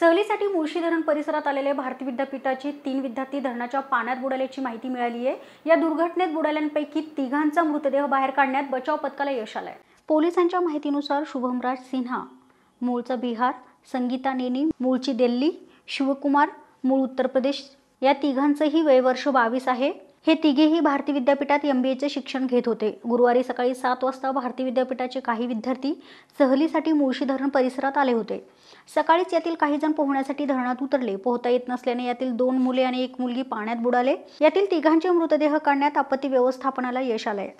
सहलीसाठी मुळशी धरण परिसरात आलेले भारती विद्यापीठाची तीन विद्यार्थी धरणाच्या पाण्यात बुडाल्याची माहिती मिळाली आहे या दुर्घटनेत बुडाल्यांपैकी तिघांचा मृतदेह बाहेर काढण्यात बचाव पथकाला यश आलंय पोलिसांच्या माहितीनुसार शुभमराज सिन्हा मूळचा बिहार संगीता नेनी मूळची दिल्ली शिवकुमार मूळ उत्तर प्रदेश या तिघांचंही वयवर्ष बावीस आहे हे तिघेही भारती विद्यापीठात एम बी एचे शिक्षण घेत होते गुरुवारी सकाळी सात वाजता भारती विद्यापीठाचे काही विद्यार्थी सहलीसाठी मुळशी धरण परिसरात आले होते सकाळीच यातील काही जण पोहण्यासाठी धरणात उतरले पोहता येत नसल्याने यातील दोन मुले आणि एक मुलगी पाण्यात बुडाले यातील तिघांचे मृतदेह काढण्यात आपत्ती व्यवस्थापनाला यश आले